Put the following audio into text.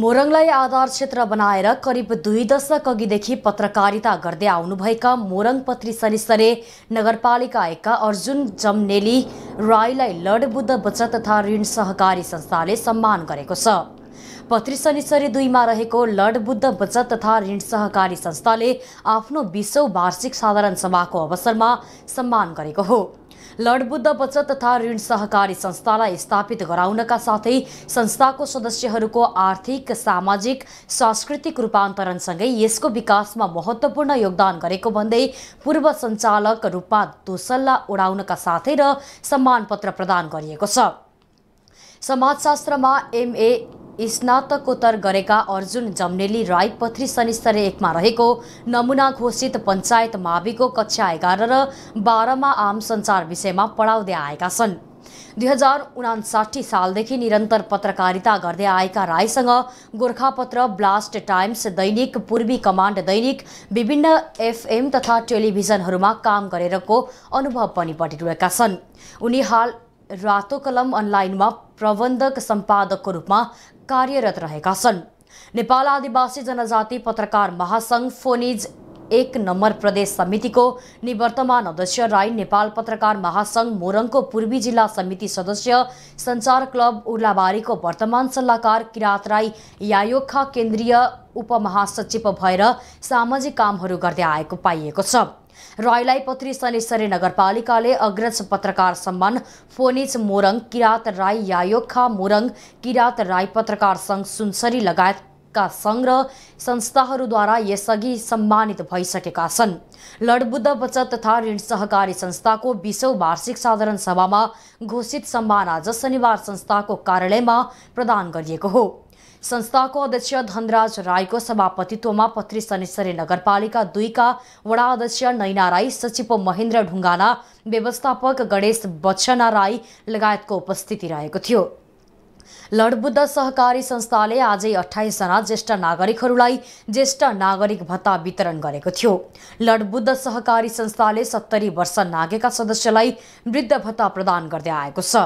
मोरङलाई आधार क्षेत्र बनाएर करिब दुई दशक अघिदेखि पत्रकारिता गर्दै आउनुभएका मोरङ पत्री सरिसरे नगरपालिका आएका अर्जुन जमनेली राईलाई लडबुद्ध बचत तथा ऋण सहकारी संस्थाले सम्मान गरेको छ पत्रिसनिसरी दुईमा रहेको लड बुद्ध बचत तथा ऋण सहकारी संस्थाले आफ्नो बिसौँ वार्षिक साधारण सभाको अवसरमा सम्मान गरेको हो लडबुद्ध बचत तथा ऋण सहकारी संस्थालाई स्थापित गराउनका साथै संस्थाको सदस्यहरूको आर्थिक सामाजिक सांस्कृतिक रूपान्तरणसँगै यसको विकासमा महत्त्वपूर्ण योगदान गरेको भन्दै पूर्व सञ्चालक रूपमा दोसल्ला उडाउनका साथै र सम्मानपत्र प्रदान गरिएको छ समाजशास्त्रमा एमए स्नातकोत्तर गरेका अर्जुन जम्नेली राई पथरी शनिश्चरी एकमा रहेको नमुना घोषित पञ्चायत माविको कक्षा एघार र बाह्रमा आम सञ्चार विषयमा पढाउँदै आएका छन् दुई हजार उनासाठी सालदेखि निरन्तर पत्रकारिता गर्दै आएका राईसँग गोर्खापत्र ब्लास्ट टाइम्स दैनिक पूर्वी कमान्ड दैनिक विभिन्न एफएम तथा टेलिभिजनहरूमा काम गरेरको अनुभव पनि बढिरहेका छन् उनी हाल रातो कलम अनलाइनमा प्रबन्धक सम्पादकको रूपमा कार्यरत रहेका छन् नेपाल आदिवासी जनजाति पत्रकार महासङ्घ फोनिज एक नम्बर प्रदेश समितिको निवर्तमान अध्यक्ष राई नेपाल पत्रकार महासङ्घ मोरङको पूर्वी जिल्ला समिति सदस्य सञ्चार क्लब उर्लाबारीको वर्तमान सल्लाहकार किरात राई यायोखा केन्द्रीय उपमहासचिव भएर सामाजिक कामहरू गर्दै आएको पाइएको छ राईलाई शनेश्वरी नगरपालिकाले अग्रज पत्रकार सम्मान फोनिज मोरङ किरात राई यायोखा मोरङ किरात राई पत्रकार सङ्घ सुनसरी लगायतका सङ्घ र संस्थाहरूद्वारा यसअघि सम्मानित भइसकेका छन् लडबुद्ध बचत तथा ऋण सहकारी संस्थाको बिसौँ वार्षिक साधारण सभामा घोषित सम्मान आज शनिबार संस्थाको कार्यालयमा प्रदान गरिएको हो संस्थाको अध्यक्ष धनराज राईको सभापतित्वमा पत्री शनिश्वरी नगरपालिका दुईका वडा अध्यक्ष नैना राई सचिव महेन्द्र ढुङ्गाना व्यवस्थापक गणेश बच्छना राई लगायतको उपस्थिति रहेको थियो लडबुद्ध सहकारी संस्थाले आजै अठाइसजना ज्येष्ठ नागरिकहरूलाई ज्येष्ठ नागरिक भत्ता वितरण गरेको थियो लडबुद्ध सहकारी संस्थाले सत्तरी वर्ष नागेका सदस्यलाई वृद्ध भत्ता प्रदान गर्दै आएको छ